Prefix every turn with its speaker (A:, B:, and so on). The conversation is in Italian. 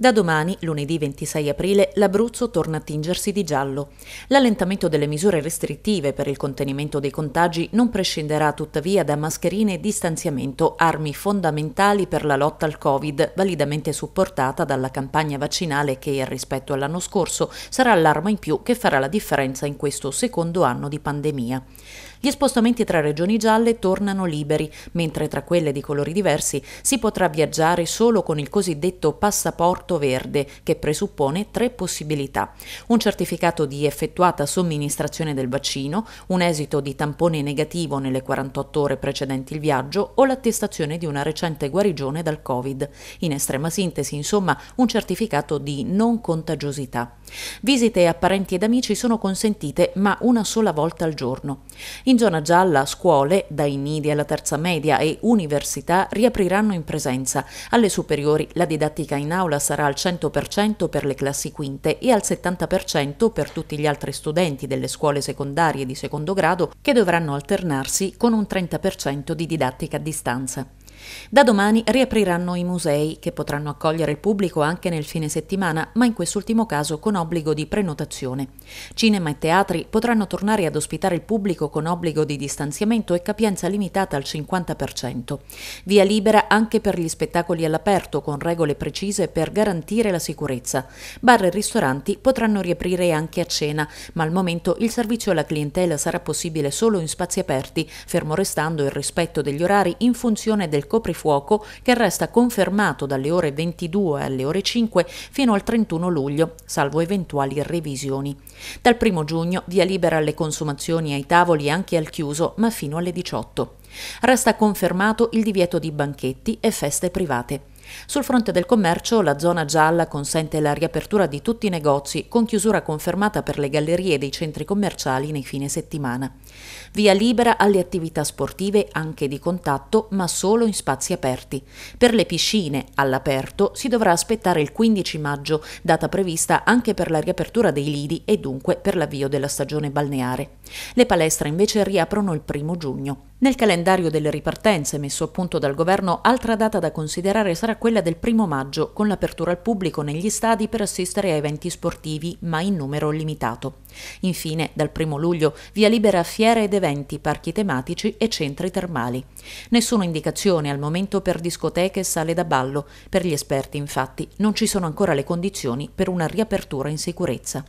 A: Da domani, lunedì 26 aprile, l'Abruzzo torna a tingersi di giallo. L'allentamento delle misure restrittive per il contenimento dei contagi non prescinderà tuttavia da mascherine e distanziamento, armi fondamentali per la lotta al Covid, validamente supportata dalla campagna vaccinale che, rispetto all'anno scorso, sarà l'arma in più che farà la differenza in questo secondo anno di pandemia. Gli spostamenti tra regioni gialle tornano liberi, mentre tra quelle di colori diversi si potrà viaggiare solo con il cosiddetto passaporto fatto verde che presuppone tre possibilità. Un certificato di effettuata somministrazione del vaccino, un esito di tampone negativo nelle 48 ore precedenti il viaggio o l'attestazione di una recente guarigione dal Covid. In estrema sintesi, insomma, un certificato di non contagiosità. Visite a parenti ed amici sono consentite ma una sola volta al giorno. In zona gialla scuole, dai nidi alla terza media e università riapriranno in presenza. Alle superiori la didattica in aula sarà sarà al 100% per le classi quinte e al 70% per tutti gli altri studenti delle scuole secondarie di secondo grado che dovranno alternarsi con un 30% di didattica a distanza. Da domani riapriranno i musei, che potranno accogliere il pubblico anche nel fine settimana, ma in quest'ultimo caso con obbligo di prenotazione. Cinema e teatri potranno tornare ad ospitare il pubblico con obbligo di distanziamento e capienza limitata al 50%. Via libera anche per gli spettacoli all'aperto, con regole precise per garantire la sicurezza. Bar e ristoranti potranno riaprire anche a cena, ma al momento il servizio alla clientela sarà possibile solo in spazi aperti, fermo restando il rispetto degli orari in funzione del coprifuoco che resta confermato dalle ore 22 alle ore 5 fino al 31 luglio, salvo eventuali revisioni. Dal 1 giugno via libera alle consumazioni ai tavoli anche al chiuso, ma fino alle 18. Resta confermato il divieto di banchetti e feste private. Sul fronte del commercio, la zona gialla consente la riapertura di tutti i negozi, con chiusura confermata per le gallerie dei centri commerciali nei fine settimana. Via libera alle attività sportive anche di contatto, ma solo in spazi aperti. Per le piscine all'aperto si dovrà aspettare il 15 maggio, data prevista anche per la riapertura dei lidi e dunque per l'avvio della stagione balneare. Le palestre invece riaprono il primo giugno. Nel calendario delle ripartenze messo a punto dal governo, altra data da considerare sarà quella del primo maggio, con l'apertura al pubblico negli stadi per assistere a eventi sportivi, ma in numero limitato. Infine, dal primo luglio, via libera a fiere ed eventi, parchi tematici e centri termali. Nessuna indicazione al momento per discoteche e sale da ballo. Per gli esperti, infatti, non ci sono ancora le condizioni per una riapertura in sicurezza.